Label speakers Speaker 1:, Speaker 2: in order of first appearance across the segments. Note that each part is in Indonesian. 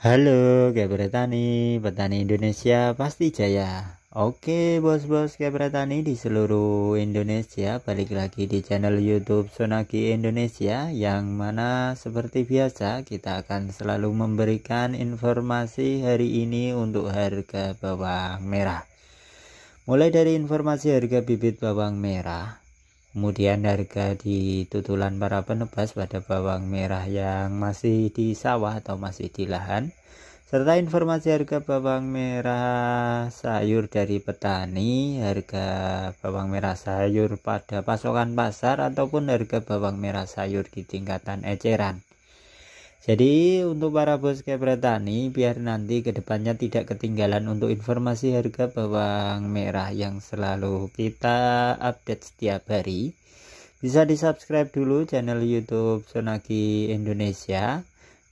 Speaker 1: Halo Tani, petani Indonesia pasti jaya. Oke bos-bos Tani di seluruh Indonesia, balik lagi di channel YouTube Sonagi Indonesia yang mana seperti biasa kita akan selalu memberikan informasi hari ini untuk harga bawang merah. Mulai dari informasi harga bibit bawang merah, kemudian harga di tutulan para penebas pada bawang merah yang masih di sawah atau masih di lahan serta informasi harga bawang merah sayur dari petani, harga bawang merah sayur pada pasokan pasar ataupun harga bawang merah sayur di tingkatan eceran. Jadi untuk para bos petani biar nanti kedepannya tidak ketinggalan untuk informasi harga bawang merah yang selalu kita update setiap hari bisa di subscribe dulu channel youtube Sonagi Indonesia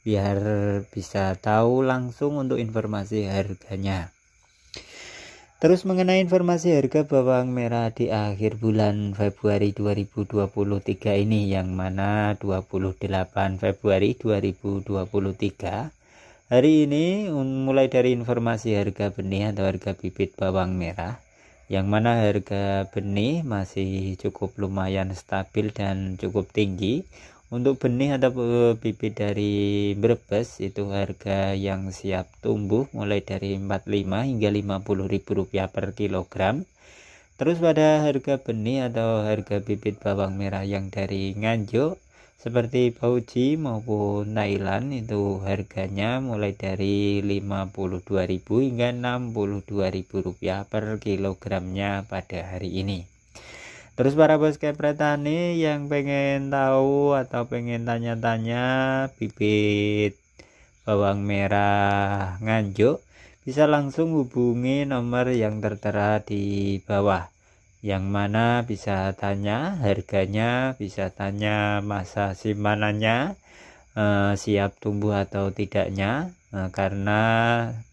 Speaker 1: biar bisa tahu langsung untuk informasi harganya Terus mengenai informasi harga bawang merah di akhir bulan Februari 2023 ini yang mana 28 Februari 2023 hari ini mulai dari informasi harga benih atau harga bibit bawang merah yang mana harga benih masih cukup lumayan stabil dan cukup tinggi untuk benih atau e, bibit dari Brebes itu harga yang siap tumbuh mulai dari 45 hingga 50 ribu rupiah per kilogram. Terus pada harga benih atau harga bibit bawang merah yang dari Nganjuk seperti Pauji maupun Thailand itu harganya mulai dari 52.000 hingga 62.000 rupiah per kilogramnya pada hari ini. Terus para bos boskai tani yang pengen tahu atau pengen tanya-tanya bibit bawang merah nganjuk bisa langsung hubungi nomor yang tertera di bawah yang mana bisa tanya harganya bisa tanya masa simpanannya eh, siap tumbuh atau tidaknya eh, karena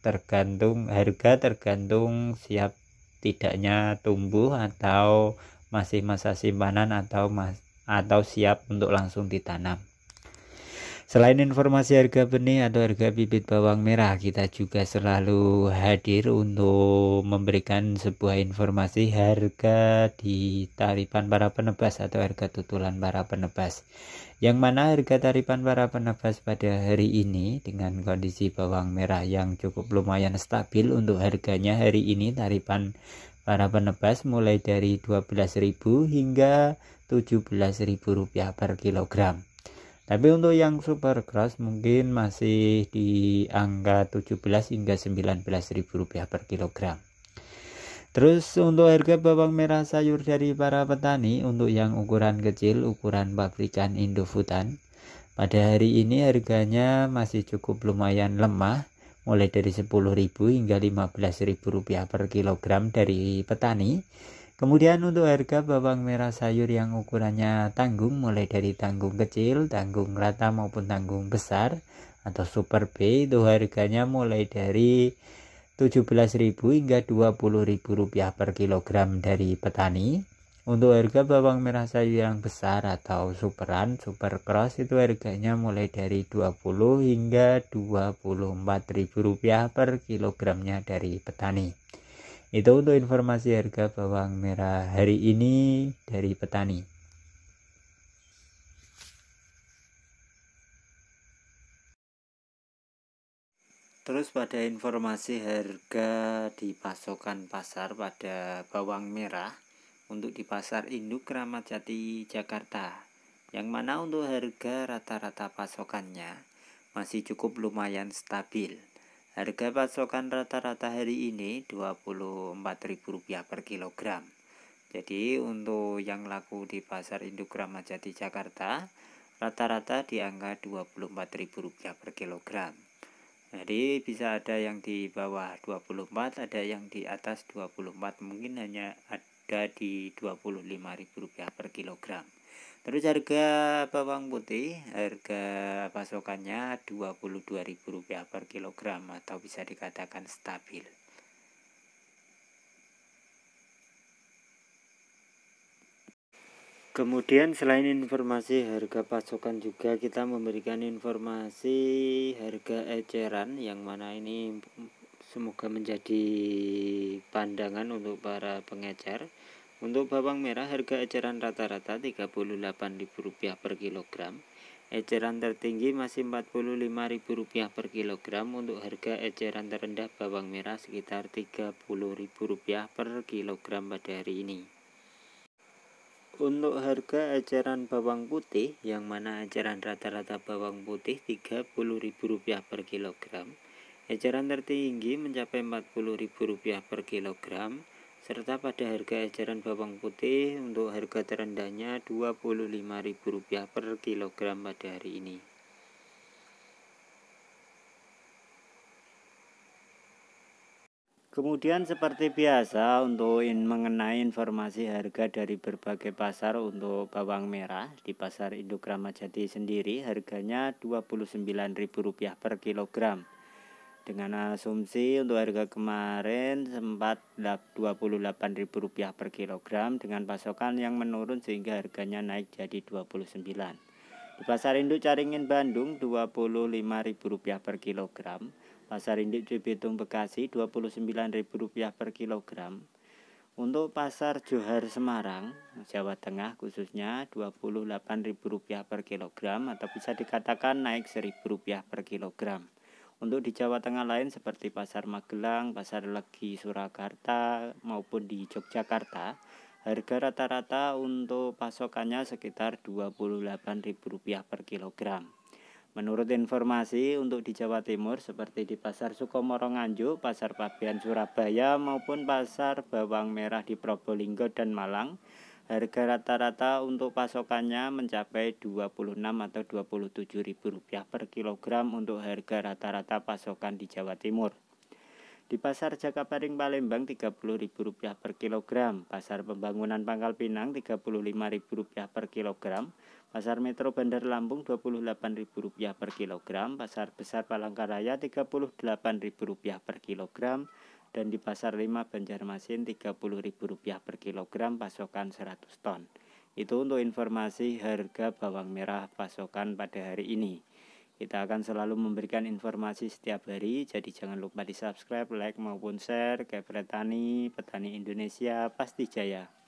Speaker 1: tergantung harga tergantung siap tidaknya tumbuh atau masih masa simpanan atau mas atau siap untuk langsung ditanam. Selain informasi harga benih atau harga bibit bawang merah, kita juga selalu hadir untuk memberikan sebuah informasi harga di tarifan para penebas atau harga tutulan para penebas. Yang mana harga tarifan para penebas pada hari ini dengan kondisi bawang merah yang cukup lumayan stabil untuk harganya hari ini tarifan Para penebas mulai dari 12.000 hingga 17.000 rupiah per kilogram. Tapi untuk yang super cross mungkin masih di angka 17 hingga 19.000 rupiah per kilogram. Terus untuk harga bawang merah sayur dari para petani untuk yang ukuran kecil, ukuran pabrikan Indofutan, pada hari ini harganya masih cukup lumayan lemah mulai dari 10.000 hingga 15.000 rupiah per kilogram dari petani kemudian untuk harga bawang merah sayur yang ukurannya tanggung mulai dari tanggung kecil tanggung rata maupun tanggung besar atau super B itu harganya mulai dari 17.000 hingga 20.000 rupiah per kilogram dari petani untuk harga bawang merah sayur yang besar atau superan, super cross itu harganya mulai dari 20 hingga 24 ribu rupiah per kilogramnya dari petani. Itu untuk informasi harga bawang merah hari ini dari petani. Terus pada informasi harga di pasokan pasar pada bawang merah untuk di Pasar Induk Kramat Jati, Jakarta. Yang mana untuk harga rata-rata pasokannya masih cukup lumayan stabil. Harga pasokan rata-rata hari ini Rp24.000 per kilogram. Jadi untuk yang laku di Pasar Induk Kramat Jati, Jakarta rata-rata di angka Rp24.000 per kilogram. Jadi bisa ada yang di bawah 24, ada yang di atas 24, mungkin hanya ada ada di Rp25.000 per kilogram. Terus harga bawang putih, harga pasokannya Rp22.000 per kilogram atau bisa dikatakan stabil. Kemudian selain informasi harga pasokan juga kita memberikan informasi harga eceran yang mana ini Semoga menjadi pandangan untuk para pengecer. Untuk bawang merah harga eceran rata-rata Rp38.000 per kilogram. Eceran tertinggi masih Rp45.000 per kilogram untuk harga eceran terendah bawang merah sekitar Rp30.000 per kilogram pada hari ini. Untuk harga eceran bawang putih yang mana eceran rata-rata bawang putih Rp30.000 per kilogram Eceran tertinggi mencapai Rp40.000 per kilogram serta pada harga eceran bawang putih untuk harga terendahnya Rp25.000 per kilogram pada hari ini. Kemudian seperti biasa untuk in mengenai informasi harga dari berbagai pasar untuk bawang merah di pasar Indokrama Jati sendiri harganya Rp29.000 per kilogram dengan asumsi untuk harga kemarin sempat Rp28.000 per kilogram dengan pasokan yang menurun sehingga harganya naik jadi rp 29. Di Pasar Induk Caringin Bandung Rp25.000 per kilogram, Pasar Induk Cibitung Bekasi Rp29.000 per kilogram. Untuk Pasar Johar Semarang, Jawa Tengah khususnya Rp28.000 per kilogram atau bisa dikatakan naik Rp1.000 per kilogram. Untuk di Jawa Tengah lain seperti Pasar Magelang, Pasar Legi Surakarta maupun di Yogyakarta, harga rata-rata untuk pasokannya sekitar Rp28.000 per kilogram. Menurut informasi untuk di Jawa Timur seperti di Pasar Sukomoro Nganjuk, Pasar Pabean Surabaya maupun Pasar Bawang Merah di Probolinggo dan Malang, Harga rata-rata untuk pasokannya mencapai 26 atau 27 ribu rupiah per kilogram untuk harga rata-rata pasokan di Jawa Timur. Di pasar Jakabaring Palembang Rp30.000 per kilogram, pasar pembangunan Pangkal Pinang Rp35.000 per kilogram, pasar Metro Bandar Lampung Rp28.000 per kilogram, pasar Besar Palangkaraya Rp38.000 per kilogram, dan di Pasar 5 Banjarmasin Rp30.000 per kilogram pasokan 100 ton. Itu untuk informasi harga bawang merah pasokan pada hari ini. Kita akan selalu memberikan informasi setiap hari, jadi jangan lupa di subscribe, like maupun share. ke petani, petani Indonesia pasti jaya.